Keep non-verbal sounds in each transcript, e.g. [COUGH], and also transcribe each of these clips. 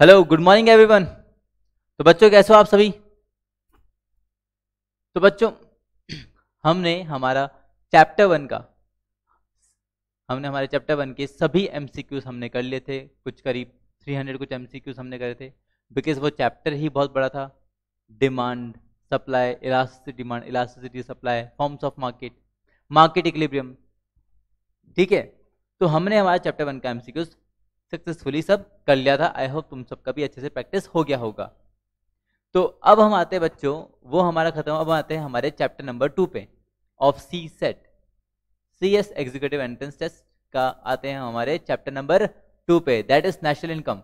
Hello good morning everyone तो बच्चों कैसे हो आप सभी तो बच्चों [CLEARS THROAT] हमने हमारा चैप्टर वन का हमने हमारे चैप्टर वन के सभी एमसीक्यूज हमने कर लिए थे कुछ करीब 300 कुछ एमसीक्यूज हमने करे थे बिकॉज वो चैप्टर ही बहुत बड़ा था demand supply elasticity demand elasticity supply forms of market market equilibrium ठीक है तो हमने हमारा चैप्टर वन का एमसीक्यूज सक्सेसफुली सब कर लिया था आई होप तुम सबका भी अच्छे से प्रैक्टिस हो गया होगा तो अब हम आते हैं बच्चों वो हमारा खत्म अब आते हैं हमारे चैप्टर नंबर टू पे of C set C S executive entrance test का आते हैं हमारे चैप्टर नंबर टू पे दैट इज नेशनल इनकम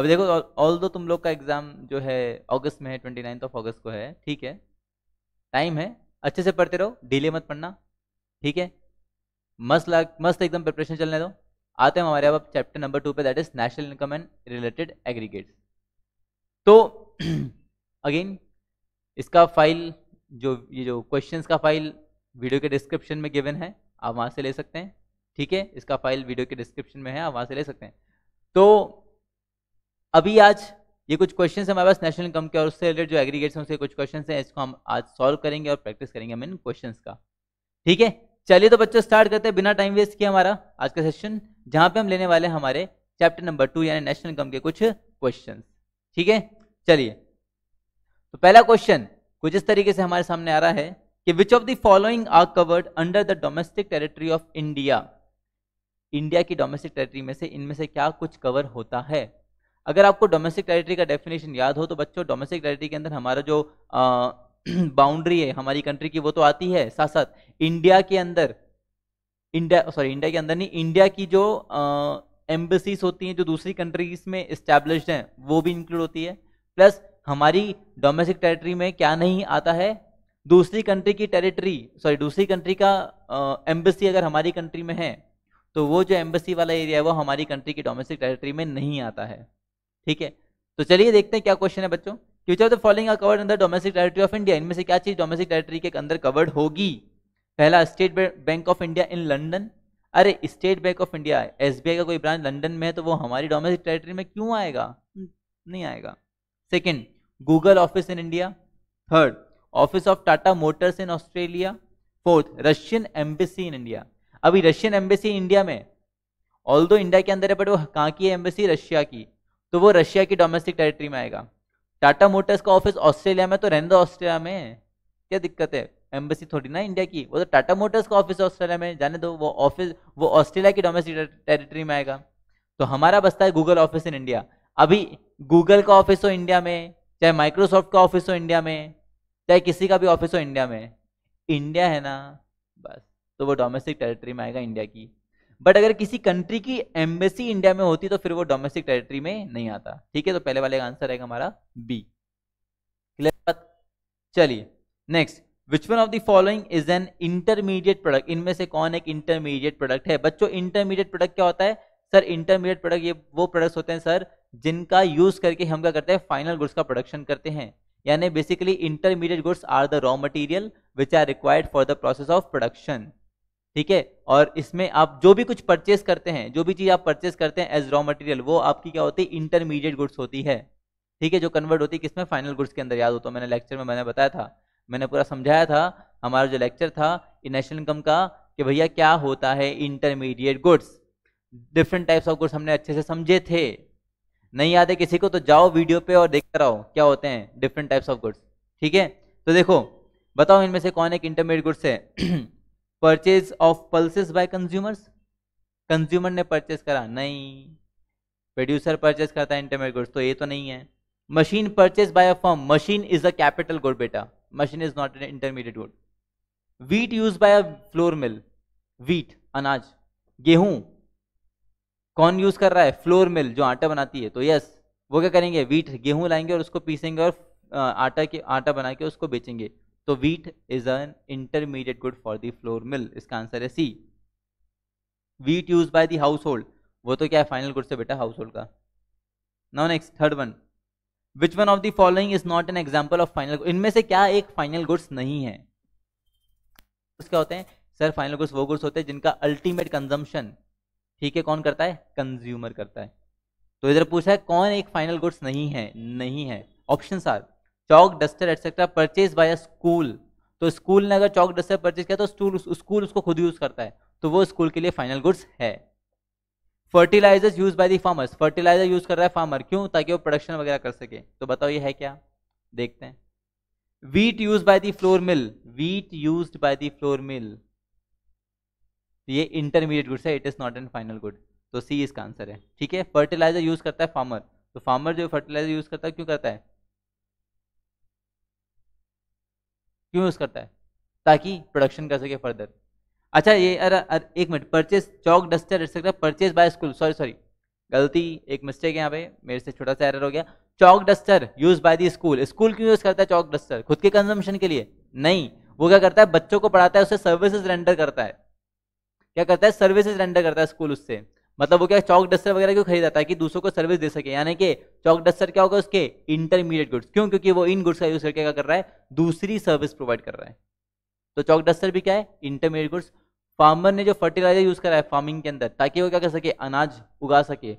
अब देखो ऑल दो तुम लोग का एग्ज़ाम जो है अगस्त में है ट्वेंटी नाइन्थ ऑफ अगस्त को है ठीक है टाइम है अच्छे से पढ़ते रहो डिले मत पढ़ना ठीक है मस्त लग मस्त एकदम प्रिपरेशन चलने दो आते हैं हमारे अब चैप्टर नंबर टू पे that is national income and related aggregates तो अगेन [CLEARS THROAT] इसका फाइल जो ये जो क्वेश्चंस का फाइल वीडियो के डिस्क्रिप्शन में गिवन है आप वहाँ से ले सकते हैं ठीक है इसका फाइल वीडियो के डिस्क्रिप्शन में है आप वहाँ से ले सकते हैं तो अभी आज ये कुछ क्वेश्चंस हमारे पास नेशनल इनकम के और उससे रिलेटेड जो एग्रीगेट्स हैं उसके कुछ क्वेश्चन हैं इसको हम आज सॉल्व करेंगे और प्रैक्टिस करेंगे हम इन क्वेश्चन का ठीक है चलिए तो बच्चों स्टार्ट करते हैं बिना टाइम वेस्ट किए हमारा आज का सेशन जहां पे हम लेने वाले हैं हमारे चैप्टर नंबर टू यानी नेशनल गम के कुछ क्वेश्चन ठीक है चलिए तो पहला क्वेश्चन कुछ इस तरीके से हमारे सामने आ रहा है कि which of the following are covered under the domestic territory of India India की डोमेस्टिक टेरिटरी में से इनमें से क्या कुछ कवर होता है अगर आपको डोमेस्टिक टेरिटरी का डेफिनेशन याद हो तो बच्चों डोमेस्टिक टेरिटरी के अंदर हमारा जो बाउंड्री [CLEARS THROAT] है हमारी कंट्री की वो तो आती है साथ साथ इंडिया के अंदर इंडिया सॉरी इंडिया के अंदर नहीं इंडिया की जो एम्बसीज होती हैं जो दूसरी कंट्रीज में इस्टेब्लिश हैं वो भी इंक्लूड होती है प्लस हमारी डोमेस्टिक टेरिटरी में क्या नहीं आता है दूसरी कंट्री की टेरिटरी सॉरी दूसरी कंट्री का एम्बेसी अगर हमारी कंट्री में है तो वो जो एम्बेसी वाला एरिया है वो हमारी कंट्री की डोमेस्टिक टेरिटरी में नहीं आता है ठीक है तो चलिए देखते हैं क्या क्वेश्चन है बच्चों which of the following are covered under domestic territory of India इनमें से क्या चीज डोमेस्टिक टेरिटरी के अंदर कवर्ड होगी पहला State Bank of India in London अरे स्टेट बैंक ऑफ इंडिया एस का कोई ब्रांच लंडन में है तो वो हमारी डोमेस्टिक टेरिटरी में क्यों आएगा hmm. नहीं आएगा second Google office in India third office of Tata Motors in Australia fourth Russian embassy in India अभी रशियन एम्बेसी इंडिया में ऑल दो इंडिया के अंदर है बट वो कहाँ की है एम्बेसी रशिया की तो वो रशिया की डोमेस्टिक टेरिटरी में आएगा टाटा मोटर्स का ऑफिस ऑस्ट्रेलिया में तो रहने दो ऑस्ट्रेलिया में क्या दिक्कत है एम्बेसी थोड़ी ना इंडिया की वो तो टाटा मोटर्स का ऑफिस ऑस्ट्रेलिया में जाने दो वो ऑफिस वो ऑस्ट्रेलिया की डोमेस्टिक टेरिटरी में आएगा तो हमारा बसता है गूगल ऑफिस इन इंडिया अभी गूगल का ऑफिस हो इंडिया में चाहे माइक्रोसॉफ्ट का ऑफिस हो इंडिया में चाहे किसी का भी ऑफिस हो इंडिया में इंडिया है ना बस तो वो डोमेस्टिक टेरिटरी में आएगा इंडिया की बट अगर किसी कंट्री की एम्बेसी इंडिया में होती तो फिर वो डोमेस्टिक टेरिटरी में नहीं आता ठीक है तो पहले वाले का आंसर रहेगा हमारा बी क्लियर बात चलिए next which one of the following is an intermediate product इनमें से कौन एक इंटरमीडिएट प्रोडक्ट है बच्चों इंटरमीडिएट प्रोडक्ट क्या होता है सर इंटरमीडिएट प्रोडक्ट ये वो प्रोडक्ट्स होते हैं सर जिनका यूज करके हम क्या करते हैं फाइनल गुड्स का प्रोडक्शन करते हैं यानी basically intermediate goods are the raw material which are required for the process of production ठीक है और इसमें आप जो भी कुछ परचेस करते हैं जो भी चीज़ आप परचेस करते हैं एज रॉ मटेरियल वो आपकी क्या होती है इंटरमीडिएट गुड्स होती है ठीक है जो कन्वर्ट होती है किसमें फाइनल गुड्स के अंदर याद हो तो मैंने लेक्चर में मैंने बताया था मैंने पूरा समझाया था हमारा जो लेक्चर था नेशनल इनकम का कि भैया क्या होता है intermediate goods different types of goods हमने अच्छे से समझे थे नहीं याद है किसी को तो जाओ वीडियो पे और देखते रहो क्या होते हैं डिफरेंट टाइप्स ऑफ गुड्स ठीक है तो देखो बताओ इनमें से कौन एक इंटरमीडिएट गुड्स है [CLEARS THROAT] purchase of pulses by consumers consumer ने परचेज करा नहीं प्रोड्यूसर परचेज करता है इंटरमीडियट गुड्स तो ये तो नहीं है machine purchase by a firm machine is a capital good बेटा machine is not an intermediate good wheat use by a flour mill wheat अनाज गेहूं कौन यूज कर रहा है फ्लोर मिल जो आटा बनाती है तो यस वो क्या करेंगे वीट गेहूं लाएंगे और उसको पीसेंगे और आटा के आटा बना के उसको बेचेंगे तो wheat is an intermediate good for the flour mill इसका आंसर है C use by the household वो तो क्या है फाइनल गुड्स से बेटा हाउस होल्ड का now next third one which one of the following is not an example of final इनमें से क्या एक फाइनल गुड्स नहीं है उसके होते हैं सर फाइनल गुड्स वो गुड्स होते हैं जिनका अल्टीमेट कंजम्पशन ठीक है कौन करता है कंज्यूमर करता है तो इधर पूछा है कौन एक फाइनल गुड्स नहीं है नहीं है option are chalk duster etcetera purchase by a school तो स्कूल ने अगर चौक डस्टर परचेज किया तो स्कूल स्कूल उसको खुद यूज करता है तो वो स्कूल के लिए फाइनल गुड्स है fertilisers use by the farmers fertiliser use कर रहा है फार्मर क्यों ताकि वो प्रोडक्शन वगैरह कर सके तो बताओ ये है क्या देखते हैं wheat use by the flour mill wheat use by the flour mill ये इंटरमीडिएट गुड्स है it is not an final good तो सी इसका आंसर है ठीक है फर्टिलाइजर यूज करता है फार्मर तो फार्मर जो फर्टिलाइजर यूज करता है क्यों करता है क्यों यूज़ करता है ताकि प्रोडक्शन कर सके फर्दर अच्छा ये अरे अर, एक minute purchase chalk duster etcetera purchase by school sorry sorry गलती एक मिस्टेक है यहाँ पे मेरे से छोटा सा एरर हो गया chalk duster use by the school school क्यों यूज करता है चौक डस्टर खुद के कंजम्पशन के लिए नहीं वो क्या करता है बच्चों को पढ़ाता है उससे सर्विसेज रेंडर करता है क्या करता है सर्विसेज रेंडर करता है स्कूल उससे मतलब वो क्या चौक डस्टर वगैरह क्यों खरीदा ताकि दूसरों को सर्विस दे सके यानी कि चौक डस्टर क्या होगा उसके इंटरमीडिएट गुड्स क्यों क्योंकि वो इन गुड्स का यूज करके क्या कर रहा है दूसरी सर्विस प्रोवाइड कर रहा है तो चौक डस्टर भी क्या है इंटरमीडिएट गुड्स फार्मर ने जो फर्टिलाइजर यूज करा है फार्मिंग के अंदर ताकि वो क्या कर सके अनाज उगा सके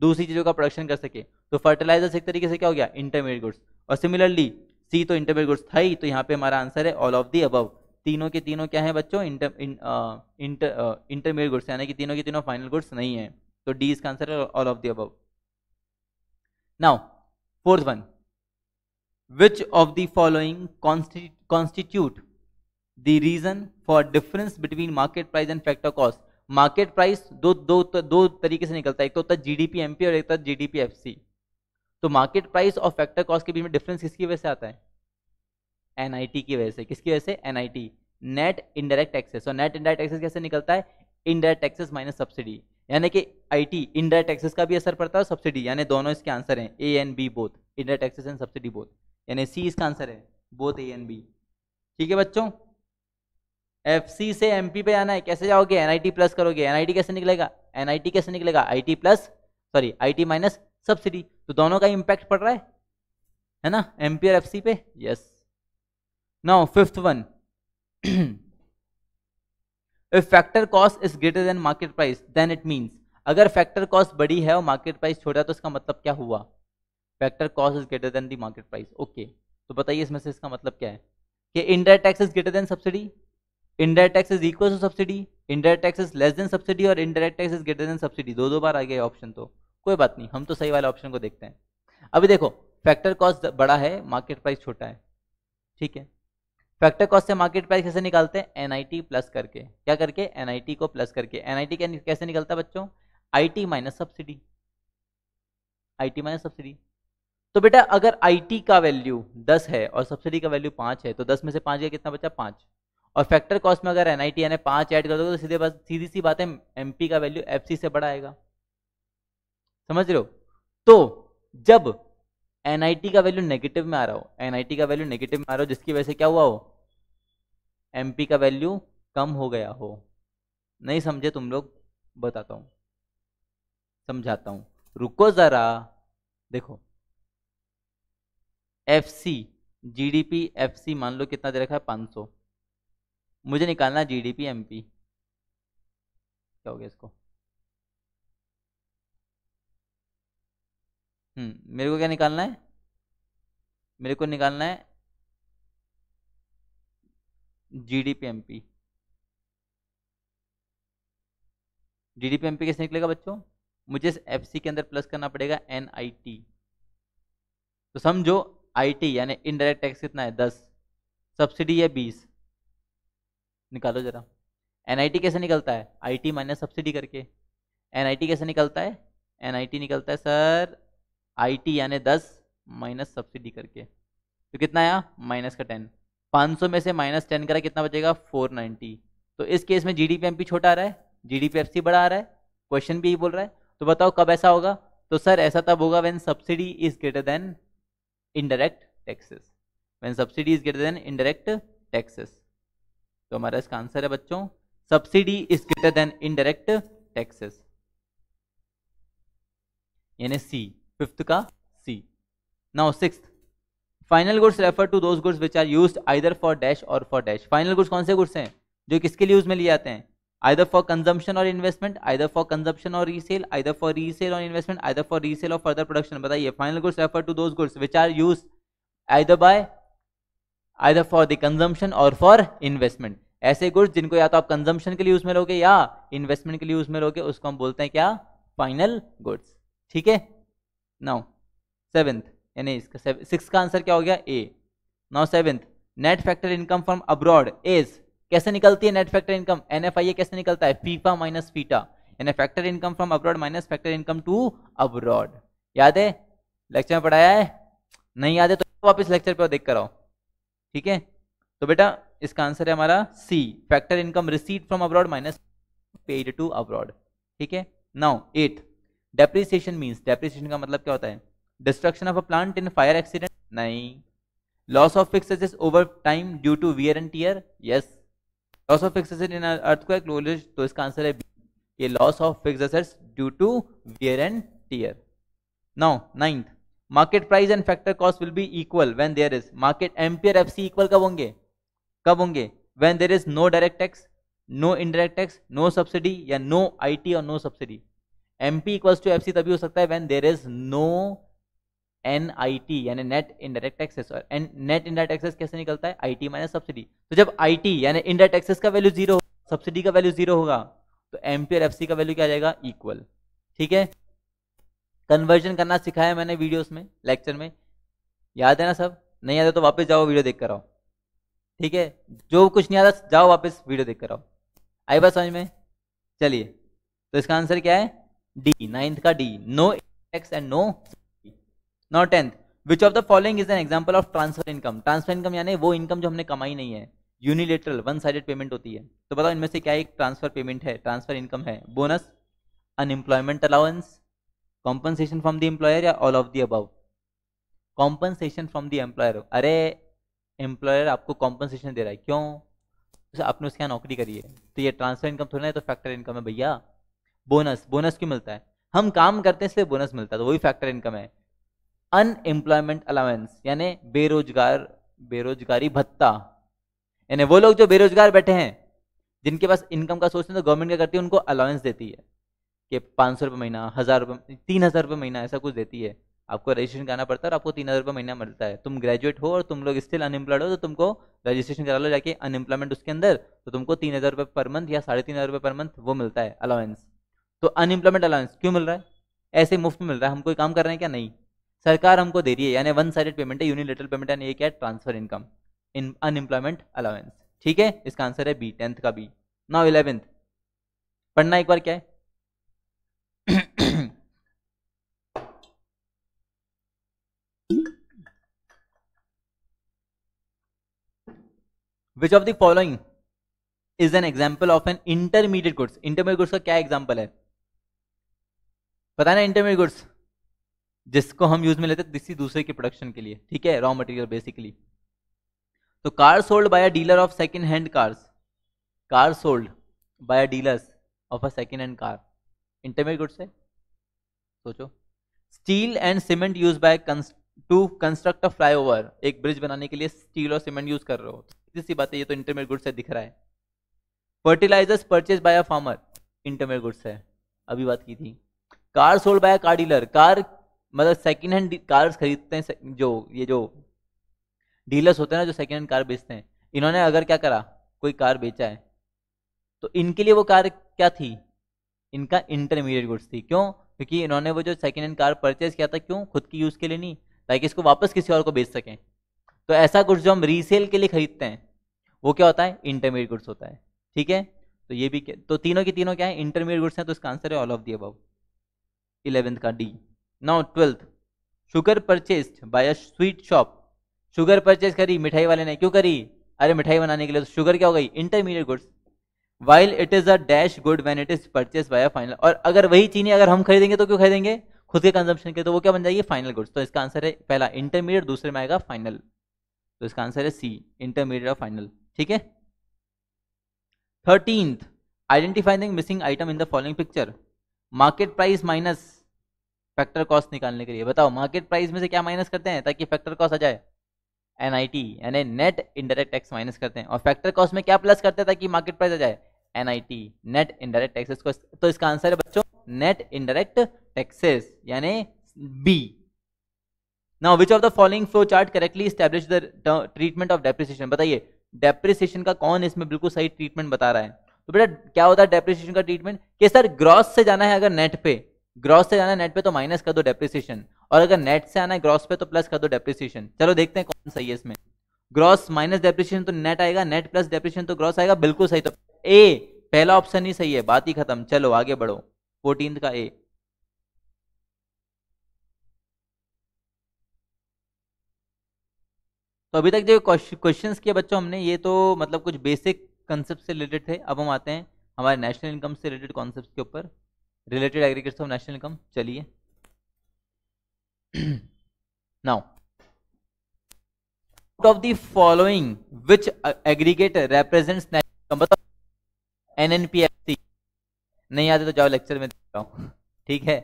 दूसरी चीजों का प्रोडक्शन कर सके तो फर्टिलाइजर एक तरीके से क्या हो गया इंटरमीडिएट गुड्स और सिमिलरली सी तो इंटरमीडिएट गुड्स था ही तो यहाँ पे हमारा आंसर है ऑल ऑफ दी अबव तीनों के तीनों क्या है बच्चों इंटर इंटर इंटरमीडिएट गुड्स यानी कि तीनों के तीनों फाइनल गुड्स नहीं है तो डी इसका answer all of the above now fourth one which of the following constitute the reason for difference between market price and factor cost market price दो दो दो तरीके से निकलता है एक तो होता है G D P M P और एक होता है एफ सी तो मार्केट प्राइस और फैक्टर कॉस्ट के बीच में डिफरेंस किसकी वजह से आता है एनआईटी की वजह से किसकी वजह से एनआईटी नेट इनडायरेक्ट टैक्सेस और नेट इनडायरेक्ट टैक्सेस कैसे निकलता है इनडायरेक्ट टैक्सेस माइनस सब्सिडी यानी कि आईटी इनडायरेक्ट टैक्सेस का भी असर पड़ता है और सब्सिडी यानी दोनों इसके आंसर हैं A and B both indirect taxes and subsidy both यानी सी इसका आंसर है बोथ ए एंड बी ठीक है बच्चों एफ सी से एम पी पे आना है कैसे जाओगे एन आई टी प्लस करोगे एन आई टी कैसे निकलेगा एन आई टी कैसे निकलेगा I T plus sorry I T minus subsidy तो दोनों का इम्पैक्ट पड़ रहा है है ना एम पी और एफ सी पे yes yes. now fifth one [CLEARS THROAT] if factor cost is greater than market price then it means अगर फैक्टर कॉस्ट बड़ी है और मार्केट प्राइस छोटा है तो इसका मतलब क्या हुआ factor cost is greater than the market price okay तो बताइए इसमें से इसका मतलब क्या है कि indirect tax is greater than subsidy indirect tax is equal to subsidy indirect tax is less than subsidy और indirect tax is greater than subsidy दो दो बार आ गया ऑप्शन तो कोई बात नहीं हम तो सही वाले ऑप्शन को देखते हैं अभी देखो फैक्टर कॉस्ट बड़ा है मार्केट प्राइस छोटा है ठीक है फैक्टर कॉस्ट से मार्केट प्राइस कैसे निकालते हैं एनआईटी प्लस करके क्या करके एनआईटी को प्लस करके एनआईटी कैसे निकलता है बच्चों T minus subsidy I T minus subsidy तो बेटा अगर टी का वैल्यू दस है और सब्सिडी का वैल्यू पाँच है तो दस में से पाँच का कितना बचा पाँच और फैक्टर कॉस्ट में अगर एन आई टी यानी पाँच ऐड कर दोगे तो सीधे बात सीधी सी बात है एम पी का वैल्यू एफ सी से बढ़ाएगा समझ रहे हो तो जब टी का वैल्यू नेगेटिव में आ रहा हो टी का वैल्यू नेगेटिव में आ रहा हो जिसकी वजह से क्या हुआ हो पी का वैल्यू कम हो गया हो नहीं समझे तुम लोग बताता हूँ समझाता हूँ रुको ज़रा देखो F C G D P F C मान लो कितना दे रखा है पाँच सौ मुझे निकालना G D P M P क्या हो गया इसको हम्म, मेरे को क्या निकालना है मेरे को निकालना है G D P M P G D P M P कैसे निकलेगा बच्चों मुझे इस एफ सी के अंदर प्लस करना पड़ेगा एन आई टी तो समझो आई टी यानी इनडायरेक्ट टैक्स कितना है दस सब्सिडी है बीस निकालो जरा एन आई टी कैसे निकलता है आई टी माइनस सब्सिडी करके एन आई टी कैसे निकलता है एन आई टी निकलता है सर टी यानी दस माइनस सब्सिडी करके तो कितना आया माइनस का टेन पाँच सौ में से माइनस टेन करा कितना बचेगा फोर नाइन्टी तो इस केस में G D P M P छोटा आ रहा है G D P F C बड़ा आ रहा है क्वेश्चन भी यही बोल रहा है तो बताओ कब ऐसा होगा तो सर ऐसा तब होगा when subsidy is greater than indirect taxes when subsidy is greater than indirect taxes तो हमारा इसका आंसर है बच्चों subsidy is greater than indirect taxes यानी सी फिफ्थ का C now six final goods refer to those goods which are use either for dash or for dash final goods कौन से goods हैं जो किसके लिए यूज में लिए जाते हैं either for consumption or investment either for consumption or resale either for resale or investment either for resale or further production बताइए final goods refer to those goods which are use either by either for the consumption or for investment ऐसे goods जिनको या तो आप consumption के लिए use में लोगे या इन्वेस्टमेंट के लिए यूज में लोगे उसको हम बोलते हैं क्या फाइनल गुड्स ठीक है नाउ सेवेंथ यानी इसका सिक्स का आंसर क्या हो गया A now seventh net factor income from abroad as कैसे निकलती है net factor income N F I A कैसे निकलता है फीफा माइनस फीटा यानी factor income from abroad minus factor income to abroad याद है लेक्चर में पढ़ाया है नहीं याद है तो वापस लेक्चर पर देख कर आओ ठीक है तो बेटा इसका आंसर है हमारा C factor income receipt from abroad minus paid to abroad ठीक है now eight depreciation means depreciation का मतलब क्या होता है destruction of a plant in fire accident नहीं loss of fix over time due to wear and tear yes loss of fix in earthquake लोलेज तो इसका आंसर है ये loss of fix due to wear and tear now ninth market price and factor cost will be equal when there is market ampere C equal कब होंगे कब होंगे when there is no direct tax no indirect tax no subsidy या no T और no subsidy M P equals to F C तभी हो सकता है when there is no N I T यानी नेट इनडायरेक्ट एक्सेस और net indirect excess कैसे निकलता है आई टी माइनस सब्सिडी तो जब आई टी यानी इनडायरेक्ट एक्सेस का वैल्यू जीरो सब्सिडी का वैल्यू जीरो होगा तो एम पी और एफ सी का वैल्यू क्या जाएगा इक्वल ठीक है कन्वर्जन करना सिखाया मैंने वीडियोस में लेक्चर में याद है ना सब नहीं आता तो वापस जाओ वीडियो देख कर आओ ठीक है जो कुछ नहीं आता जाओ वापस वीडियो देख कर आओ आई बात समझ में चलिए तो इसका आंसर क्या है डी नाइन्थ का D no X and no no tenth which of the following is an example of transfer income transfer income यानी वो इनकम जो हमने कमाई नहीं है यूनिलेटरल वन साइडेड पेमेंट होती है तो बताओ इनमें से क्या एक ट्रांसफर पेमेंट है ट्रांसफर इनकम है bonus unemployment allowance compensation from the employer या all of the above compensation from the employer अरे एम्प्लॉयर आपको कॉम्पनसेशन दे रहा है क्यों आपने उसके यहाँ नौकरी करी है तो ये ट्रांसफर इनकम थोड़ा है तो फैक्टर इनकम है भैया बोनस बोनस क्यों मिलता है हम काम करते हैं इसलिए बोनस मिलता है तो वही फैक्टर इनकम है अनएम्प्लॉयमेंट अलाउंस यानी बेरोजगार बेरोजगारी भत्ता यानी वो लोग जो बेरोजगार बैठे हैं जिनके पास इनकम का सोर्स है तो गवर्नमेंट क्या करती है उनको अलाउंस देती है कि पाँच सौ रुपये महीना हज़ार रुपये तीन हज़ार रुपये महीना ऐसा कुछ देती है आपको रजिस्ट्रेशन कराना पड़ता है और आपको तीन हज़ार रुपये महीना मिलता है तुम ग्रेजुएट हो और तुम लोग स्टिल अनएम्प्लॉयड हो तो तुमको रजिस्ट्रेशन करा लो जाके अनएम्प्लॉयमेंट उसके अंदर तो तुमको तीन हज़ार रुपये पर मंथ या साढ़े तीन हज़ार रुपये पर मंथ वो मिलता है अलाउंस तो अनएम्प्लॉयमेंट अलाउंस क्यों मिल रहा है ऐसे मुफ्त मिल रहा है हम कोई काम कर रहे हैं क्या नहीं सरकार हमको दे रही है यानी वन साइडेड पेमेंट है यूनिलेटरल पेमेंट यानी एक है transfer income in unemployment allowance ठीक है इसका आंसर है बी टेंथ का बी नाउ इलेवेंथ पढ़ना एक बार क्या है which of the following is an example of an intermediate goods intermediate goods का क्या एग्जाम्पल है पता है ना इंटरमीडिएट गुड्स जिसको हम यूज में लेते हैं किसी दूसरे के प्रोडक्शन के लिए ठीक है रॉ मटेरियल बेसिकली तो car sold by a dealer of second hand cars car sold by a dealer of a second hand car intermediate goods है सोचो steel and cement use by to construct a flyover एक bridge बनाने के लिए steel और cement use कर रहे हो सीधी सी बात है ये तो इंटरमीडिएट गुड्स से दिख रहा है fertilizers purchase by a farmer intermediate goods है अभी बात की थी car sold by car dealer car मतलब सेकेंड हैंड कार्स खरीदते हैं जो ये जो डीलर्स होते हैं ना जो सेकेंड हैंड कार बेचते हैं इन्होंने अगर क्या करा कोई कार बेचा है तो इनके लिए वो कार क्या थी इनका इंटरमीडिएट गुड्स थी क्यों क्योंकि इन्होंने वो जो सेकेंड हैंड कार परचेज किया था क्यों खुद की यूज़ के लिए नहीं ताकि इसको वापस किसी और को बेच सकें तो ऐसा गुड्स जो हम रीसेल के लिए खरीदते हैं वो क्या होता है इंटरमीडिएट गुड्स होता है ठीक है तो ये भी तो तीनों की तीनों क्या है इंटरमीडिएट गुड्स हैं तो इसका आंसर है all of the above eleventh का D now twelfth sugar purchased by a sweet shop sugar purchase करी मिठाई वाले ने क्यों करी अरे मिठाई बनाने के लिए तो शुगर क्या हो गई intermediate goods while it is a dash good when it is purchase by a final और अगर वही चीनी अगर हम खरीदेंगे तो क्यों खरीदेंगे खुद के कंजम्पशन के तो वो क्या बन जाएगी फाइनल गुड्स तो इसका आंसर है पहला इंटरमीडिएट दूसरे में आएगा फाइनल तो इसका आंसर है सी इंटरमीडिएट और फाइनल ठीक है thirteenth identifying missing item in the following picture market price minus factor cost निकालने के लिए बताओ मार्केट प्राइस में से क्या माइनस करते हैं ताकि फैक्टर कॉस्ट आ जाए एन आई टी यानी नेट इंडायरेक्ट टैक्स माइनस करते हैं और फैक्टर कॉस्ट में क्या प्लस करते हैं ताकि मार्केट प्राइस आ जाए N I T net indirect taxes को तो इसका आंसर है बच्चों नेट इंडायरेक्ट टैक्सेस यानी B now which of the following flow chart correctly establish the treatment of depreciation बताइए डेप्रिसिएशन का कौन इसमें बिल्कुल सही ट्रीटमेंट बता रहा है तो बेटा क्या होता है डेप्रिसिएशन का ट्रीटमेंट कि सर ग्रॉस से जाना है अगर नेट पे ग्रॉस से जाना नेट पे तो माइनस कर दो डेप्रिसिएशन और अगर नेट से आना है ग्रॉस पे तो प्लस कर दो डेप्रिसिएशन चलो देखते हैं कौन सही है इसमें ग्रॉस माइनस डेप्रिसिएशन तो नेट आएगा नेट प्लस डेप्रिसिएशन तो ग्रॉस आएगा बिल्कुल सही तो ए पहला ऑप्शन ही सही है बात ही खत्म चलो आगे बढ़ो फोर्टीन का ए तो अभी तक जो क्वेश्चन किए बच्चों हमने ये तो मतलब कुछ बेसिक कंसेप्ट से रिलेटेड थे अब हम आते हैं हमारे नेशनल इनकम से रिलेटेड कॉन्सेप्ट के ऊपर related agriculture of national income चलिए now [CLEARS THROAT] now out of which aggregate which national N N P F C नहीं आते तो जाओ लेक्चर में देता हूँ ठीक है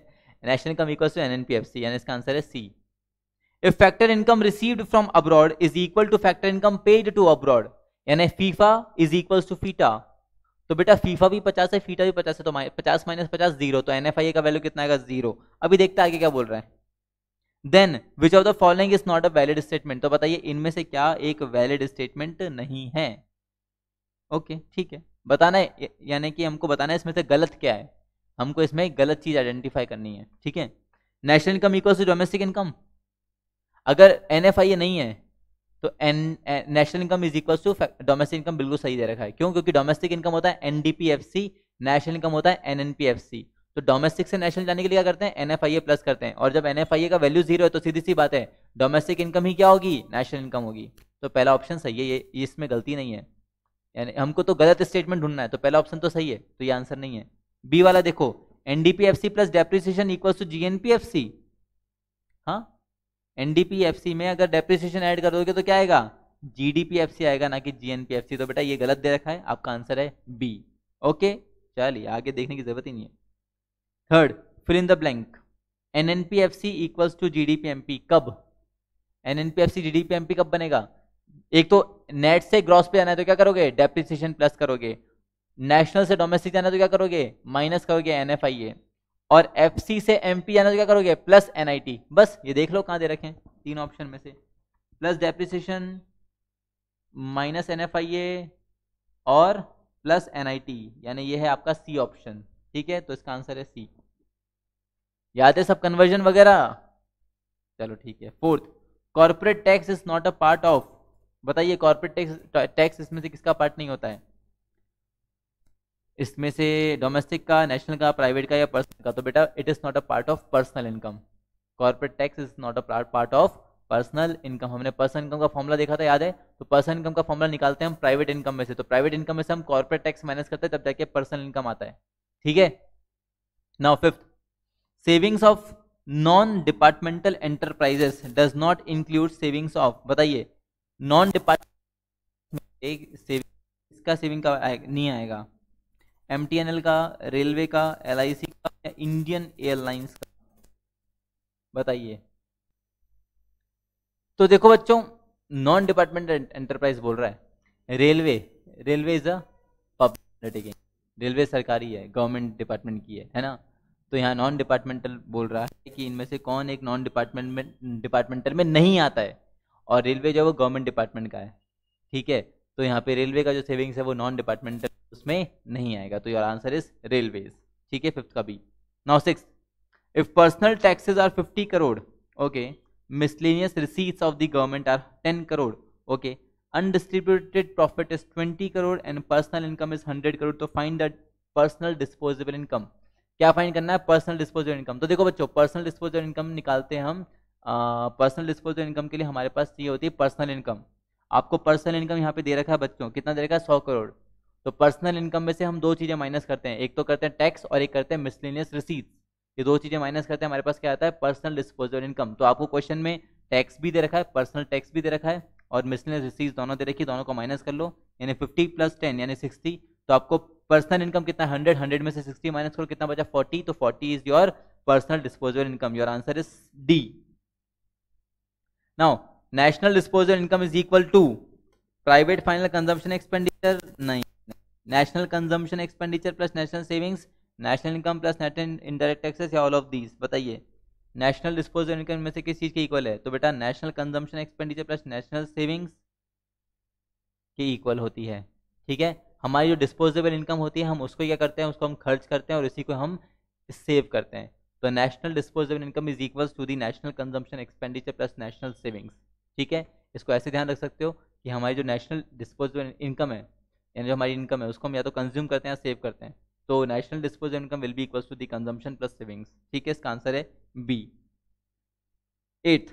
national income equal to N N P NNPFC यानी इसका आंसर है C if factor income received from abroad is equal to factor income paid to abroad यानी FIFA is equal to FITA तो बेटा फीफा भी पचास है फीटा भी पचास है तो पचास माइनस पचास जीरो तो एन का वैल्यू कितना आएगा जीरो अभी देखते आगे क्या बोल रहे हैं then which of the following is not a valid statement तो बताइए इनमें से क्या एक वैलिड स्टेटमेंट नहीं है ओके okay, ठीक है बताना है यानी कि हमको बताना है इसमें से गलत क्या है हमको इसमें गलत चीज आइडेंटिफाई करनी है ठीक है national income equal to domestic income अगर एन नहीं है तो N national income is equal to domestic income बिल्कुल सही दे रखा है क्यों क्योंकि डोमेस्टिक इनकम होता है एनडीपीएफसी नेशनल इनकम होता है एनएनपीएफसी तो डोमेस्टिक से नेशनल जाने के लिए क्या करते हैं एनएफआईए प्लस करते हैं और जब एनएफआईए का वैल्यू जीरो है तो सीधी सी बात है डोमेस्टिक इनकम ही क्या होगी नेशनल इनकम होगी तो पहला ऑप्शन सही है ये इसमें गलती नहीं है यानी हमको तो गलत स्टेटमेंट ढूंढना है तो पहला ऑप्शन तो सही है तो ये आंसर नहीं है बी वाला देखो NDPFC plus depreciation equal to GNPFC हाँ एनडीपीएफसी में अगर डेप्रिसिएशन ऐड कर दोगे तो क्या आएगा जीडीपीएफसी आएगा ना कि जीएनपीएफसी तो बेटा ये गलत दे रखा है आपका आंसर है बी ओके चलिए आगे देखने की जरूरत ही नहीं है third fill in the blank N N P F C equals to G D P M P कब N N P F C G D P M P कब बनेगा एक तो नेट से ग्रॉस पे आना है तो क्या करोगे डेप्रिसिएशन प्लस करोगे नेशनल से डोमेस्टिक जाना है तो क्या करोगे माइनस करोगे एन एफ आई ए और एफ सी से एम पी आना क्या करोगे plus N I T bus ये देख लो कहाँ दे रखें तीन ऑप्शन में से plus depreciation minus N F I A और प्लस एन आई टी यानी ये है आपका सी ऑप्शन ठीक है तो इसका आंसर है सी याद है सब कन्वर्जन वगैरह चलो ठीक है fourth corporate tax is not a part of बताइए कॉर्पोरेट टैक्स टैक्स इसमें से किसका पार्ट नहीं होता है इसमें से डोमेस्टिक का नेशनल का प्राइवेट का या पर्सनल का तो बेटा it is not a part of personal income corporate tax is not a part of personal income हमने पर्सनल इनकम का फॉर्मूला देखा था याद है तो पर्सनल इनकम का फॉर्मूला निकालते हैं हम प्राइवेट इनकम में से तो प्राइवेट इनकम में से हम कॉर्पोरेट टैक्स माइनस करते हैं तब जाके पर्सनल इनकम आता है ठीक है now fifth savings of non departmental enterprises does not include savings of बताइए नॉन डिपार्टमेंट एक सेविंग इसका सेविंग का नहीं आएगा एम का रेलवे का एल का या इंडियन एयरलाइंस का बताइए तो देखो बच्चों नॉन डिपार्टमेंट एंटरप्राइज बोल रहा है railway railway is a public undertaking railway सरकारी है गवर्नमेंट डिपार्टमेंट की है है ना तो यहाँ नॉन डिपार्टमेंटल बोल रहा है कि इनमें से कौन एक नॉन डिपार्टमेंट में डिपार्टमेंटल में नहीं आता है और रेलवे जो है वो गवर्नमेंट डिपार्टमेंट का है ठीक है तो यहाँ पे रेलवे का जो सेविंग्स है वो नॉन डिपार्टमेंटल उसमें नहीं आएगा तो योर आंसर इज रेलवेज ठीक है फिफ्थ का B now six if personal taxes are fifty crore okay miscellaneous receipts of the government are ten crore okay undistributed profit is twenty crore and personal income is hundred crore तो find the personal disposable income क्या find करना है personal disposable income तो देखो बच्चों personal disposable income निकालते हैं हम पर्सनल डिस्पोजेबल इनकम के लिए हमारे पास ये होती है पर्सनल इनकम आपको पर्सनल इनकम यहाँ पे दे रखा है बच्चों कितना दे रखा है सौ करोड़ तो पर्सनल इनकम में से हम दो चीज़ें माइनस करते हैं एक तो करते हैं टैक्स और एक करते हैं मिसलिनियस रिसीट्स ये दो चीज़ें माइनस करते हैं हमारे पास क्या आता है पर्सनल डिस्पोजल इनकम तो आपको क्वेश्चन में टैक्स भी दे रखा है पर्सनल टैक्स भी दे रखा है और मिसलिनियस रिसीट्स दोनों दे रखी दोनों को माइनस कर लो यानी फिफ्टी प्लस टेन यानी सिक्सटी तो आपको पर्सनल इनकम कितना हंड्रेड हंड्रेड में से सिक्सटी माइनस करो कितना बचा फोर्टी तो forty is your personal disposal income your answer is D now national disposal income is equal to private final consumption expenditure नहीं national consumption expenditure plus national savings national income plus net indirect taxes या all of these बताइए national disposal income में से किस चीज़ के equal है तो बेटा national consumption expenditure plus national savings के इक्वल होती है ठीक है हमारी जो डिस्पोजेबल इनकम होती है हम उसको क्या करते हैं उसको हम खर्च करते हैं और इसी को हम सेव करते हैं तो national disposable income is equal to the national consumption expenditure plus national savings ठीक है इसको ऐसे ध्यान रख सकते हो कि हमारी जो नेशनल डिस्पोजेबल इनकम है यानी जो हमारी इनकम है उसको हम या तो कंज्यूम करते हैं या सेव करते हैं तो national disposal income will be equals to the consumption plus savings ठीक है इसका आंसर है B eight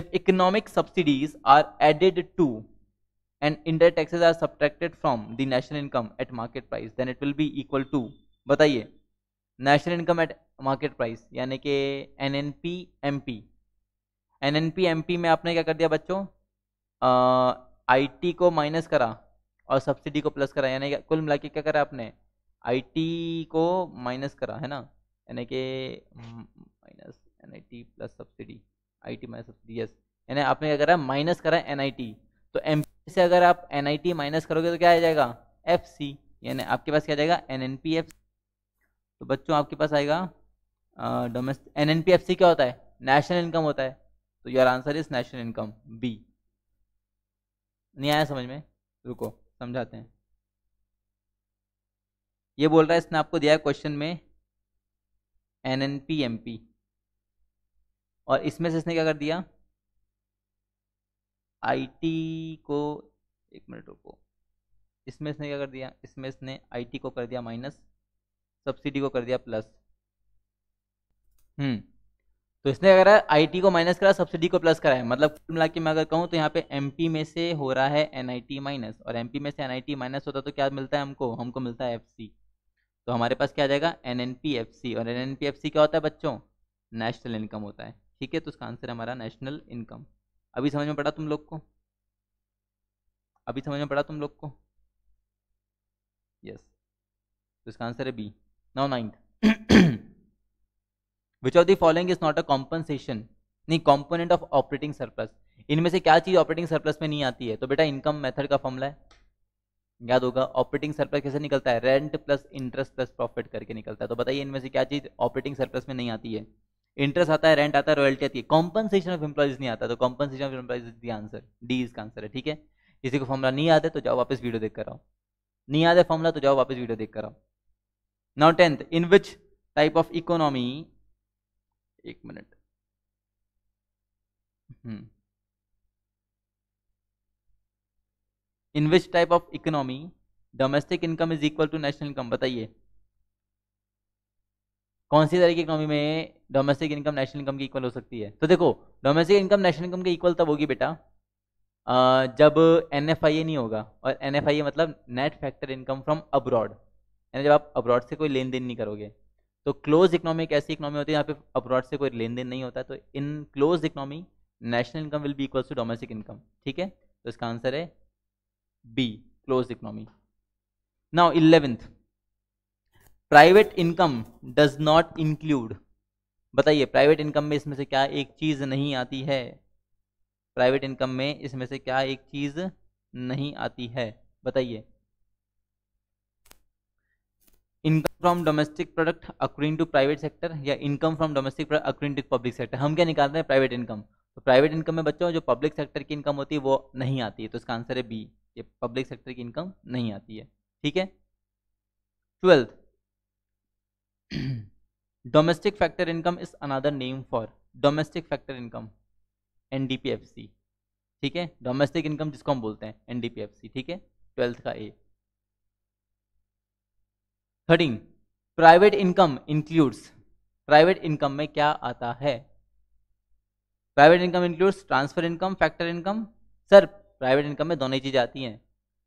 if economic subsidies are added to and indirect taxes are subtracted from the national income at market price then it will be equal to बताइए national income at market price यानी कि N N P M P N N P M P में आपने क्या कर दिया बच्चों I T को माइनस करा और सब्सिडी को प्लस करा यानी कि कुल मिला के क्या करा आपने आईटी को माइनस करा है ना यानी कि minus N I T plus subsidy I T minus subsidy yes यानी आपने क्या करा माइनस करा एन आई टी तो एम से अगर आप एन आई टी माइनस करोगे तो क्या आ जाएगा एफ सी यानी आपके पास क्या जाएगा एन एन पी एफ तो बच्चों आपके पास आएगा domestic N N P F C क्या होता है नेशनल इनकम होता है तो your answer is national income B नहीं आया समझ में रुको समझाते हैं ये बोल रहा है इसने आपको दिया है क्वेश्चन में N N P M P और इसमें से इसने क्या कर दिया आईटी को एक मिनट रुको इसमें इसने क्या कर दिया इसमें इसने आईटी को कर दिया माइनस सब्सिडी को कर दिया प्लस हम्म तो इसने अगर टी को माइनस करा सब्सिडी को प्लस कराया मतलब कुल मिला के मैं अगर कहूँ तो यहाँ पे पी में से हो रहा है टी माइनस और पी में से टी माइनस होता तो क्या मिलता है हमको हमको मिलता है सी तो हमारे पास क्या आ जाएगा एन सी और सी क्या होता है बच्चों नेशनल इनकम होता है ठीक है तो उसका आंसर हमारा नेशनल इनकम अभी समझ में पड़ा तुम लोग को अभी समझ में पड़ा तुम लोग को यस तो इसका आंसर है B now ninth which of the following is not a compensation नहीं कॉम्पोनेंट ऑफ ऑपरेटिंग सरप्लस इनमें से क्या चीज़ ऑपरेटिंग सरप्लस में नहीं आती है तो बेटा इनकम मेथड का फॉर्मला है याद होगा ऑपरेटिंग सरप्लस कैसे निकलता है rent plus interest plus profit करके निकलता है तो बताइए इनमें से क्या चीज़ ऑपरेटिंग सरप्लस में नहीं आती है इंटरेस्ट आता है रेंट आता है रॉयल्टी आती है कॉम्पनसेशन ऑफ एम्प्लॉयज नहीं आता तो compensation of employees is the answer D इसका आंसर है ठीक है किसी को फॉर्मला नहीं आता तो जाओ वापस वीडियो देख कर आओ नहीं आता फॉर्मला तो जाओ वापस वीडियो देख कर आओ now tenth in which type of economy एक minute in which type of economy domestic income is equal to national income बताइए कौन सी तरह की इकोनॉमी में डोमेस्टिक इनकम नेशनल इनकम की इक्वल हो सकती है तो देखो डोमेस्टिक इनकम नेशनल इनकम की इक्वल तब होगी बेटा जब एन नहीं होगा और एन मतलब net factor income from abroad यानी जब आप अब्रॉड से कोई लेन देन नहीं करोगे तो क्लोज इकोनॉमी एक ऐसी इकोनॉमी होती है यहाँ पे अब्रॉड से कोई लेन देन नहीं होता तो in close economy national income will be equals to domestic income ठीक है तो इसका आंसर है B close economy now eleventh private income does not include बताइए प्राइवेट इनकम में इसमें से क्या एक चीज़ नहीं आती है प्राइवेट इनकम में इसमें से क्या एक चीज़ नहीं आती है बताइए income from domestic product accruing to private sector या income from domestic product accruing to public sector हम क्या निकालते हैं प्राइवेट इनकम तो प्राइवेट इनकम में बच्चों जो पब्लिक सेक्टर की इनकम होती है वो नहीं आती है तो इसका आंसर है बी ये पब्लिक सेक्टर की इनकम नहीं आती है ठीक है twelfth domestic factor income is another name for domestic factor income and ठीक है डोमेस्टिक इनकम जिसको हम बोलते हैं एन ठीक है ट्वेल्थ का A thirteen private income includes private income में क्या आता है private income includes transfer income factor income sir private income में दोनों ही चीज़ें आती हैं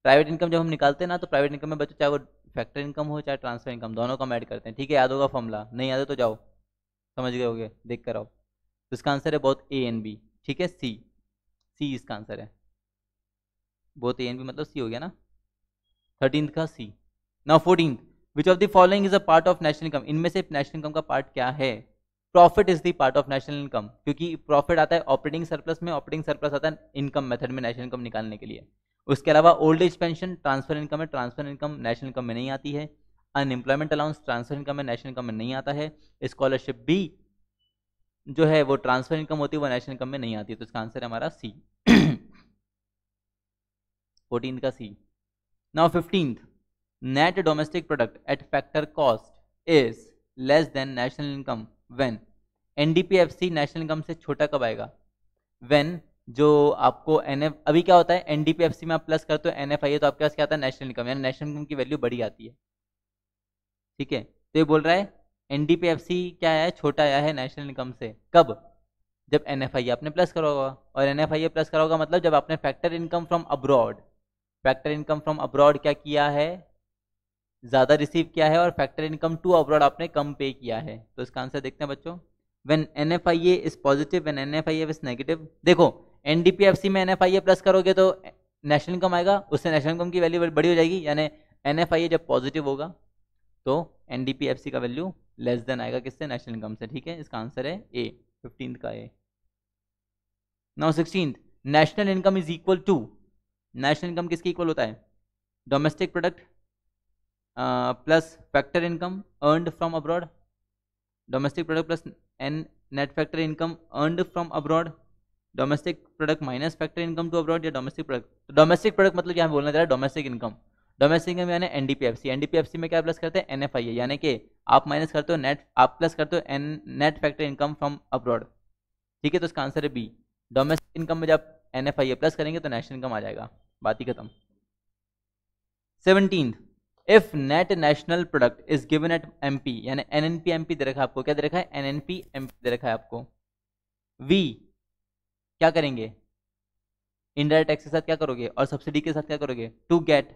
प्राइवेट इनकम जब हम निकालते हैं ना तो प्राइवेट इनकम में बच्चों चाहे वो फैक्टर इनकम हो चाहे ट्रांसफर इनकम दोनों का ऐड करते हैं ठीक है याद होगा फॉर्मला नहीं याद हो तो जाओ समझ गए होगे देख कर आओ तो इसका आंसर है बहुत ए एन बी ठीक है सी सी इसका आंसर है बहुत ए एन बी मतलब सी हो गया ना थर्टीन का सी ना fourteen which of the following is a part of national income इनमें से नेशनल इनकम का पार्ट क्या है profit is the part of national income क्योंकि प्रॉफिट आता है ऑपरेटिंग सरप्लस में ऑपरेटिंग सरप्लस आता है इनकम मेथड में नेशनल इनकम निकालने के लिए उसके अलावा old age pension transfer income है ट्रांसफर इनकम नेशनल इनकम में नहीं आती है अनएम्प्लॉयमेंट अलाउंस ट्रांसफर इनकम में नेशनल इनकम में नहीं आता है स्कॉलरशिप भी जो है वो ट्रांसफर इनकम होती है वो नेशनल इनकम में नहीं आती है तो इसका आंसर है हमारा सी फोर्टीन [CLEARS THROAT] का C now fifteenth net domestic product at factor cost is less than national income when NDPFC national income से छोटा कब आएगा व्हेन जो आपको एन एफ अभी क्या होता है एनडीपीएफसी में आप प्लस करते हो एन एफ आई है तो आपके पास क्या आता है नेशनल इनकम यानी नेशनल इनकम की वैल्यू बढ़ी आती है ठीक है तो ये बोल रहा है एनडीपीएफसी क्या है छोटा आया है नेशनल इनकम से कब जब एन एफ आई आपने प्लस करा होगा और N F I A plus करा होगा मतलब जब आपने factor income from abroad factor income from abroad क्या किया है ज़्यादा रिसीव किया है और फैक्टर इनकम टू अब्रॉड आपने कम पे किया है तो इसका आंसर देखते हैं बच्चों when N F I A is positive when N F I F is negative देखो N D P F C में N F I A plus करोगे तो नेशनल इनकम आएगा उससे नेशनल इनकम की वैल्यू बड़ी हो जाएगी यानी एन एफ आई ए जब पॉजिटिव होगा तो N D P F C का वैल्यू लेस देन आएगा किससे नेशनल इनकम से ठीक है इसका आंसर है ए फिफ्टीन का A now sixteen national income is equal to national income किसके इक्वल होता है domestic product plus factor income earned from abroad domestic product plus N net factor income earned from abroad domestic product minus factor income to abroad या domestic product तो domestic product मतलब यहाँ बोलना चाहिए डोमेस्टिक इनकम डोमेस्टिक इनकम यानी NDPFC NDPFC में क्या plus करते हैं एनएफआईए यानी कि आप माइनस करते हो नेट आप प्लस करते हो N net factor income from abroad ठीक है तो इसका आंसर है बी डोमेस्टिक इनकम में जब एन एफ आई प्लस करेंगे तो नेशनल इनकम आ जाएगा बात ही खत्म seventeenth if net national product is given at M P यानी N N P M P दे रखा है आपको क्या दे रखा है N N P M P दे रखा है आपको वी क्या करेंगे इनडायरेक्ट टैक्स के साथ क्या करोगे और सब्सिडी के साथ क्या करोगे to get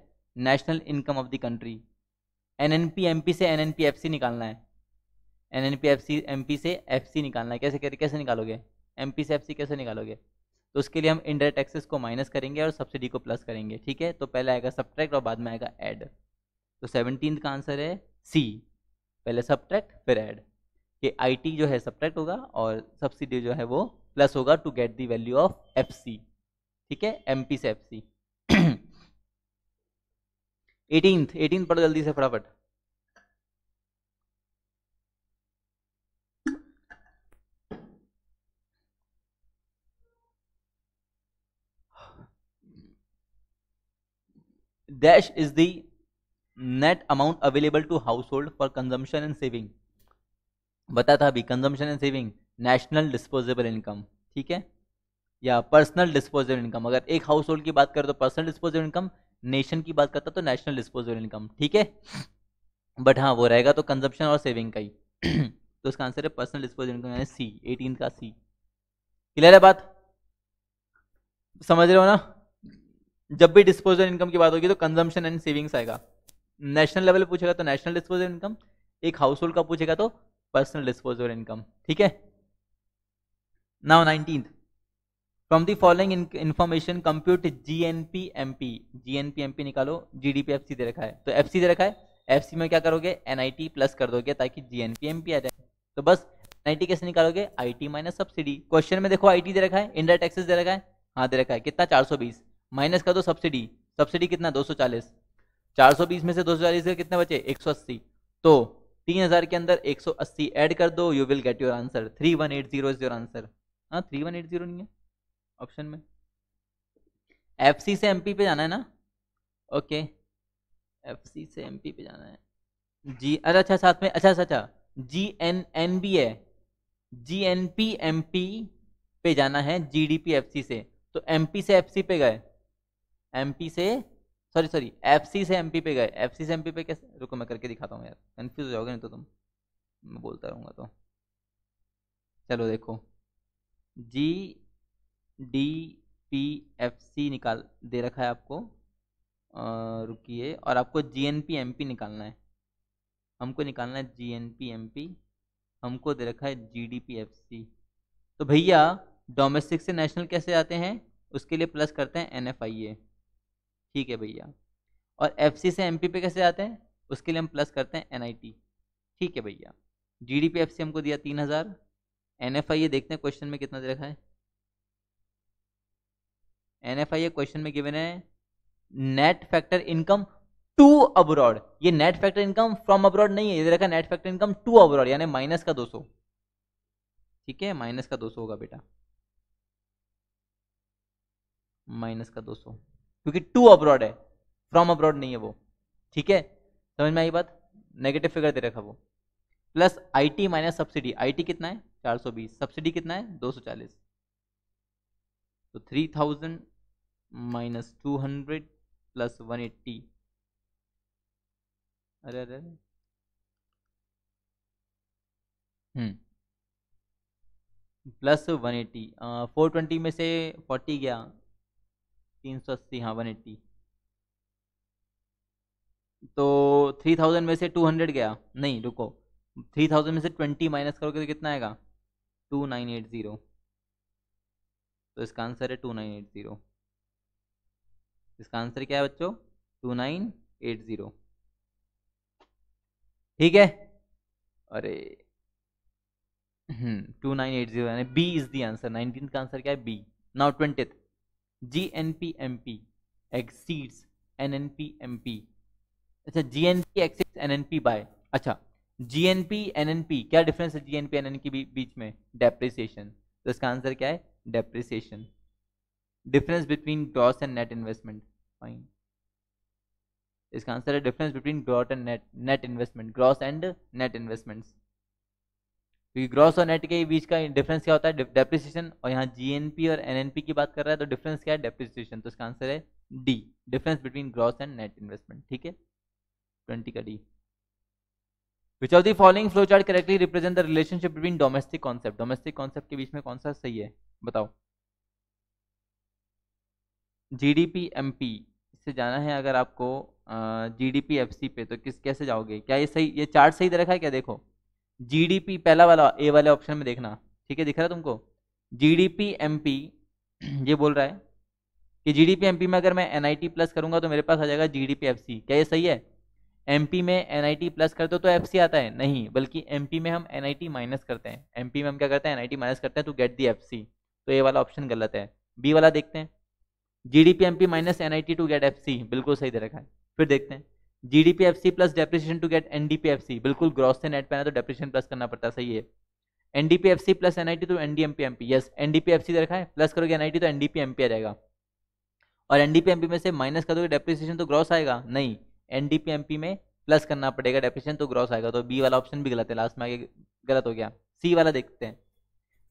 national income of the country N N P M P से N N P F C निकालना है N N P F C M P से एफ सी निकालना है कैसे कैसे निकालोगे एम पी से एफ सी कैसे निकालोगे तो उसके लिए हम इनडायरेक्ट टैक्सेस को माइनस करेंगे और सब्सिडी को प्लस करेंगे ठीक है तो पहले आएगा सब्ट्रैक्ट और बाद में आएगा एड तो सेवनटीन का आंसर है सी पहले सब्ट्रैक्ट फिर ऐड कि आईटी जो है सब्ट्रैक्ट होगा और सब्सिडी जो है वो प्लस होगा to get the value of F C ठीक है एम पी से एफ सी एटीनथ एटीन पढ़ो जल्दी से फटाफट dash is the net amount available to household for consumption and saving बता था अभी consumption and saving national disposable income ठीक है या पर्सनल डिस्पोजेबल इनकम अगर एक हाउस होल्ड की बात करें तो पर्सनल डिस्पोजेबल इनकम नेशन की बात करता तो नेशनल डिस्पोजेबल इनकम ठीक है बट हाँ वो रहेगा तो कंजम्पशन और सेविंग का ही तो उसका आंसर है पर्सनल डिस्पोजेबल इनकम यानी सी एटीन का सी क्लियर है बात समझ रहे हो ना जब भी डिस्पोजल इनकम की बात होगी तो कंजम्पशन एंड सेविंग्स आएगा नेशनल लेवल पूछेगा तो नेशनल डिस्पोजल इनकम एक हाउस होल्ड का पूछेगा तो पर्सनल डिस्पोजल इनकम ठीक है now nineteen from the following information compute G N P M P G N P M P निकालो G D P F C दे रखा है तो एफ सी दे रखा है एफ सी में क्या करोगे एन आई टी प्लस कर दोगे ताकि G N P M P आ जाए तो बस एन आई टी कैसे निकालोगे I T minus subsidy question में देखो आई टी दे रखा है इंडिया टैक्सेस दे रखा है हाँ दे रखा है कितना चार सौ बीस माइनस कर दो सब्सिडी सब्सिडी कितना दो सौ चालीस 420 में से 240 के कितने बचे 180 तो 3000 के अंदर 180 ऐड कर दो you will get your answer 3180 is your answer हाँ 3180 नहीं है ऑप्शन में सी से पी पे जाना है ना ओके सी से पी पे जाना है जी अरे अच्छा साथ में अच्छा अच्छा अच्छा जी एन एन बी है G N P M P पे जाना है G D P F C से तो एम पी से एफ सी पे गए एम पी से सॉरी सॉरी एफ से एम पे गए एफ से एम पे कैसे रुको मैं करके दिखाता हूँ यार कन्फ्यूज हो जाओगे नहीं तो तुम मैं बोलता रहूँगा तो चलो देखो G D P F C निकाल दे रखा है आपको रुकिए और आपको G N P M P निकालना है हमको निकालना है G N P M P हमको दे रखा है G D P F C तो भैया डोमेस्टिक से नेशनल कैसे आते हैं उसके लिए प्लस करते हैं एन एफ आई ए ठीक है भैया और एफ सी से एम पी पे कैसे जाते हैं उसके लिए हम प्लस करते हैं एन आई टी ठीक है भैया G D P F C हमको दिया तीन हज़ार एन एफ आई ये देखते हैं क्वेश्चन में कितना दे रखा है एन एफ आई ये क्वेश्चन में गिवन है net factor income to abroad ये net factor income from abroad नहीं है ये रखा net factor income to abroad यानी माइनस का दो सौ ठीक है माइनस का दो सौ होगा बेटा माइनस का दो सौ क्योंकि टू अब्रॉड है फ्रॉम अब्रॉड नहीं है वो ठीक है समझ में आई बात नेगेटिव फिगर दे रखा वो plus IT minus subsidy IT कितना है 420 सब्सिडी कितना है 240 तो 3000 माइनस हंड्रेड प्लस 180 अरे अरे अरे हम्म प्लस 180 फोर ट्वेंटी में से 40 गया तीन सौ अस्सी हाँ वन एट्टी तो थ्री थाउजेंड में से टू हंड्रेड गया नहीं रुको थ्री थाउजेंड में से ट्वेंटी माइनस करोगे तो कितना आएगा टू नाइन एट ज़ीरो तो इसका आंसर है टू नाइन एट ज़ीरो इसका आंसर क्या है बच्चों टू नाइन एट ज़ीरो ठीक है अरे टू नाइन एट ज़ीरो यानी B is the answer nineteen का आंसर क्या है B now twenty G N P M P exceeds N N P M P अच्छा G N P exceeds N N P by अच्छा G N P N N P क्या difference है G N P N N के बीच में depreciation तो इसका answer क्या है depreciation difference between gross and net investment fine इसका आंसर है difference between gross and net net investment gross and net investments क्योंकि ग्रॉस और नेट के बीच का डिफरेंस क्या होता है डेप्रिसिएशन और यहाँ जीएनपी और एनएनपी की बात कर रहा है तो डिफरेंस क्या है डेप्रिसिएशन तो इसका आंसर है D difference between gross and net investment ठीक है ट्वेंटी का D which of the following flow chart correctly represent the relationship between domestic concept domestic concept के बीच में कौन सा सही है बताओ G D P M P से जाना है अगर आपको G D P F C पे तो किस कैसे जाओगे क्या ये सही ये चार्ट सही दे रखा है क्या देखो जीडीपी पहला वाला ए वाले ऑप्शन में देखना ठीक है दिख रहा है तुमको जीडीपी एमपी [CLEARS THROAT] ये बोल रहा है कि जीडीपी एमपी में अगर मैं एनआईटी प्लस करूंगा तो मेरे पास आ जाएगा जीडीपी एफसी क्या ये सही है एमपी में एनआईटी प्लस कर दो तो एफसी आता है नहीं बल्कि एमपी में हम एनआईटी माइनस करते हैं एमपी में हम क्या करते हैं एनआईटी माइनस करते हैं टू गेट दी एफसी तो ए वाला ऑप्शन गलत है बी वाला देखते हैं GDP MP minus NIT to get FC बिल्कुल सही दे रखा है फिर देखते हैं GDPFC plus depreciation to get NDPFC बिल्कुल ग्रॉस से नेट पहना आना तो डेप्रिसिएशन प्लस करना पड़ता है सही है एनडीपीएफसी प्लस एनआईटी तो एनडीएमपीएमपी यस एनडीपीएफसी रखा है प्लस करोगे एनआईटी तो एनडीपीएमपी आ जाएगा और एनडीपीएमपी में से माइनस कर दोगे डेप्रिशिएशन तो ग्रॉस आएगा नहीं एनडीपीएमपी में प्लस करना पड़ेगा डेप्रिशिएशन तो ग्रॉस आएगा तो बी वाला ऑप्शन भी गलत है लास्ट में आगे गलत हो गया सी वाला देखते हैं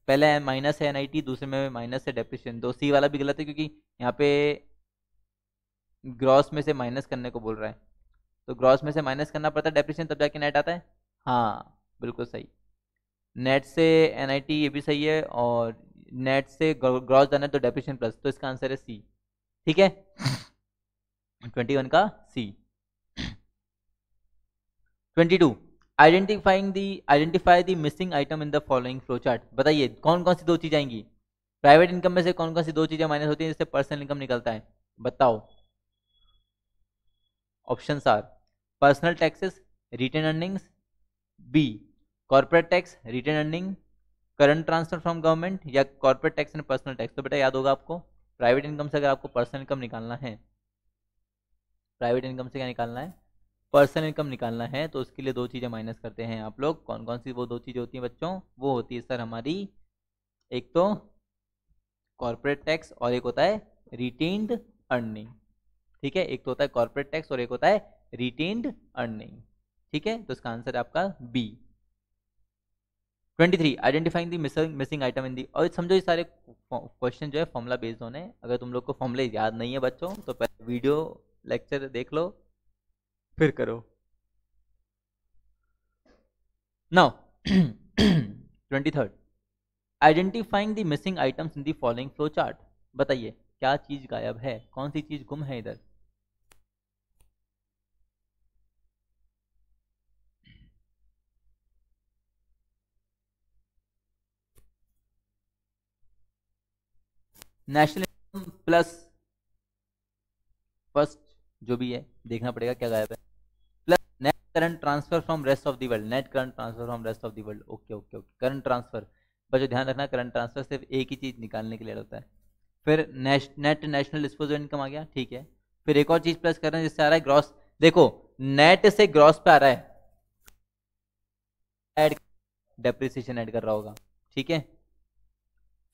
पहले माइनस है एनआईटी दूसरे में माइनस है डेप्रिशिएशन तो सी वाला भी गलत है क्योंकि यहाँ पे ग्रॉस में से माइनस करने को बोल रहा है तो ग्रॉस में से माइनस करना पड़ता है डेप्रिशन तब जाके नेट आता है हाँ बिल्कुल सही नेट से एन ये भी सही है और नेट से ग्रॉस जाना है तो डेप्रिशन प्लस तो इसका आंसर है सी ठीक है ट्वेंटी वन का C twenty two identifying the identify the missing item in the following flow chart बताइए कौन कौन सी दो चीजें आएंगी प्राइवेट इनकम में से कौन कौन सी दो चीज़ें माइनस होती हैं जिससे पर्सनल इनकम निकलता है बताओ option are personal taxes return earnings B corporate tax return earning current transfer from government या corporate tax and personal tax तो बेटा याद होगा आपको प्राइवेट इनकम से अगर आपको पर्सनल इनकम निकालना है प्राइवेट इनकम से क्या निकालना है पर्सनल इनकम निकालना है तो उसके लिए दो चीज़ें माइनस करते हैं आप लोग कौन कौन सी वो दो चीज़ें होती हैं बच्चों वो होती है सर हमारी एक तो कॉरपोरेट टैक्स और एक होता है रिटेन्ड अर्निंग ठीक है एक तो होता है कॉर्पोरेट टैक्स और एक होता है रिटेन्ड अर्निंग ठीक है तो इसका आंसर आपका B 23 identifying the missing missing item in the और समझो ये सारे क्वेश्चन जो है फॉर्मुला बेस्ड होने अगर तुम लोग को फॉर्मुले याद नहीं है बच्चों तो पहले वीडियो लेक्चर देख लो फिर करो now twenty third identifying the missing items in the following flow chart बताइए क्या चीज़ गायब है कौन सी चीज़ गुम है इधर नेशनलिज्म प्लस फर्स्ट जो भी है देखना पड़ेगा क्या गायब है plus net current transfer from rest of the world net current transfer from rest of the world okay okay okay current transfer बच्चों ध्यान रखना करंट ट्रांसफर सिर्फ एक ही चीज़ निकालने के लिए होता है फिर नेट नेशनल डिस्पोजल इनकम आ गया ठीक है फिर एक और चीज़ प्लस कर रहे हैं जिससे आ रहा है ग्रॉस देखो नेट से ग्रॉस पे आ रहा है एड डेप्रिसिएशन ऐड कर रहा होगा ठीक है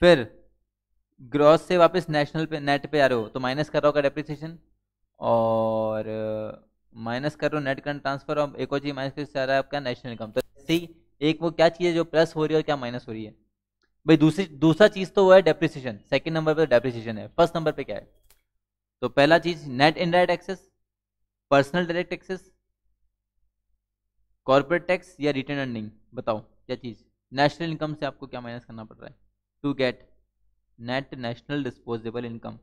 फिर ग्रॉस से वापस नेशनल पे नेट पे आ रहे हो तो माइनस कर रहा होगा डेप्रिसिएशन और माइनस कर रहे हो नेट करंट ट्रांसफर और एक और चीज़ माइनस कर आ रहा है आपका नेशनल इनकम तो सही एक वो क्या चीज़ है जो प्लस हो रही है और क्या माइनस हो रही है भाई दूसरी दूसरा चीज़ तो वो है डेप्रिसिएशन सेकेंड नंबर पर डेप्रिसिएशन है फर्स्ट नंबर पर क्या है तो पहला चीज़ net indirect excess personal direct excess corporate tax या रिटर्न अर्निंग बताओ क्या चीज़ नेशनल इनकम से आपको क्या माइनस करना पड़ रहा है to get net national disposable income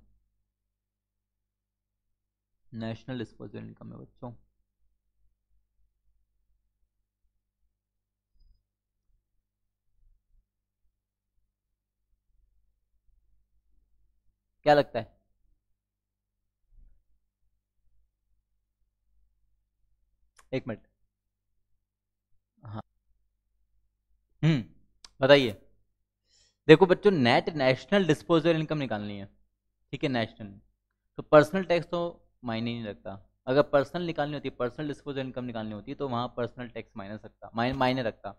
national disposable income है बच्चों क्या लगता है एक मिनट हाँ हम्म बताइए देखो बच्चों नेट नेशनल डिस्पोजल इनकम निकालनी है ठीक है नेशनल तो पर्सनल टैक्स तो मायने नहीं रखता अगर पर्सनल निकालनी होती है पर्सनल डिस्पोजल इनकम निकालनी होती है तो वहाँ पर्सनल टैक्स मायने रखता मायने रखता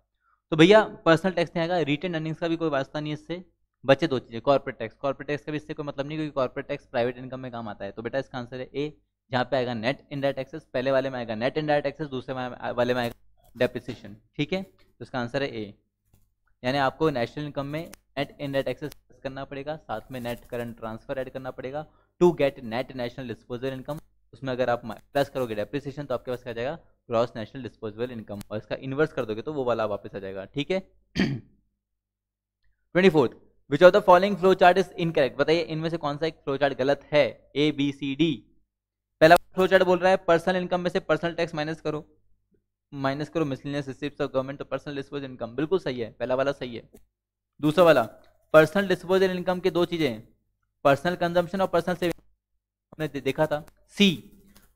तो भैया पर्सनल टैक्स नहीं आएगा रिटर्न अर्निंग्स का भी कोई वास्ता नहीं इससे बचे दो चीज़ें कॉर्पोरेट टैक्स कॉर्पोरेट टैक्स का भी इससे कोई मतलब नहीं क्योंकि कॉर्पोरेट टैक्स प्राइवेट इनकम में काम आता है तो बेटा इसका आंसर है ए जहाँ पे आएगा नेट इंडायरेक्ट टैक्सेस पहले वाले में आएगा नेट इंडायरेक्ट टैक्सेस दूसरे वाले में आएगा डेप्रिसिएशन ठीक है तो इसका आंसर है ए यानी आपको नेशनल इनकम में नेट इन नेट एक्सेस करना पड़ेगा साथ में नेट करंट ट्रांसफर ऐड करना पड़ेगा to get net national disposal income उसमें अगर आप प्लस करोगे डेप्रिसिएशन तो आपके पास क्या जाएगा ग्रॉस नेशनल डिस्पोजेबल इनकम और इसका इन्वर्स कर दोगे तो वो वाला वापस आ जाएगा ठीक है [CLEARS THROAT] twenty fourth which of the following flow chart is incorrect बताइए इनमें से कौन सा एक फ्लो चार्ट गलत है ए बी सी डी पहला फ्लो चार्ट बोल रहा है पर्सनल इनकम में से पर्सनल टैक्स माइनस करो माइनस करो मिसलिनियस रिसिप्ट ऑफ गवर्नमेंट तो पर्सनल डिस्पोज इनकम बिल्कुल सही है पहला वाला सही है दूसरा वाला पर्सनल डिस्पोजल इनकम के दो चीजें हैं पर्सनल कंजम्पशन और पर्सनल सेविंग हमने देखा था सी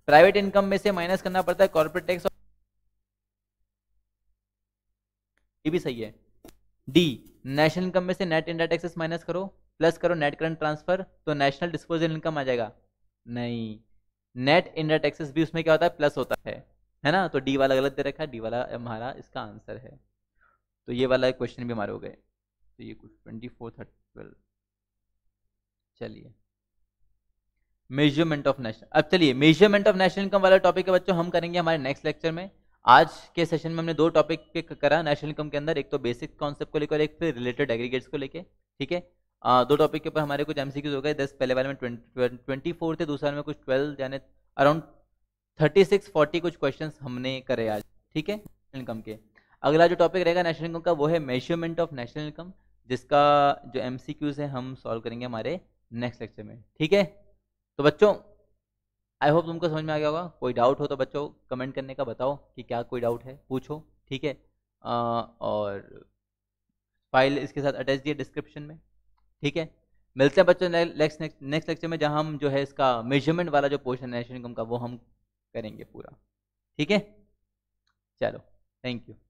प्राइवेट इनकम में से माइनस करना पड़ता है कॉर्पोरेट टैक्स और ये भी सही है डी नेशनल इनकम में से नेट इंडा टैक्सेस माइनस करो प्लस करो नेट करंट ट्रांसफर तो नेशनल डिस्पोजल इनकम आ जाएगा नहीं नेट इंडिया टैक्सेस भी उसमें क्या होता है प्लस होता है है ना तो डी वाला गलत दे रखा है डी वाला हमारा इसका आंसर है तो ये वाला क्वेश्चन भी हमारे हो गए तो ये कुछ ट्वेंटी फोर थर्टी ट्वेल्व चलिए मेजरमेंट ऑफ नेशनल अब चलिए मेजरमेंट ऑफ नेशनल इनकम वाला टॉपिक है बच्चों हम करेंगे हमारे नेक्स्ट लेक्चर में आज के सेशन में हमने दो टॉपिक पे करा नेशनल इनकम के अंदर एक तो बेसिक कॉन्सेप्ट को लेकर एक फिर रिलेटेड एग्रीगेट्स को लेकर ठीक है दो टॉपिक के ऊपर हमारे कुछ एम हो गए दस पहले वाले में ट्वेंटी ट्वेंटी फोर थे दूसरे में कुछ ट्वेल्व यानी अराउंड थर्टी सिक्स फोर्टी कुछ क्वेश्चन हमने करे आज ठीक है इनकम के अगला जो टॉपिक रहेगा नेशनल इनकम का वो है मेजरमेंट ऑफ नेशनल इनकम जिसका जो एम सी क्यूज है हम सॉल्व करेंगे हमारे नेक्स्ट लेक्चर में ठीक है तो बच्चों आई होप तुमको समझ में आ गया होगा कोई डाउट हो तो बच्चों कमेंट करने का बताओ कि क्या कोई डाउट है पूछो ठीक है और फाइल इसके साथ अटैच दिए डिस्क्रिप्शन में ठीक है मिलते हैं बच्चों नेक्स्ट नेक्स्ट लेक्चर में जहां हम जो है इसका मेजरमेंट वाला जो पोर्शन है नेशन इनकम का वो हम करेंगे पूरा ठीक है चलो थैंक यू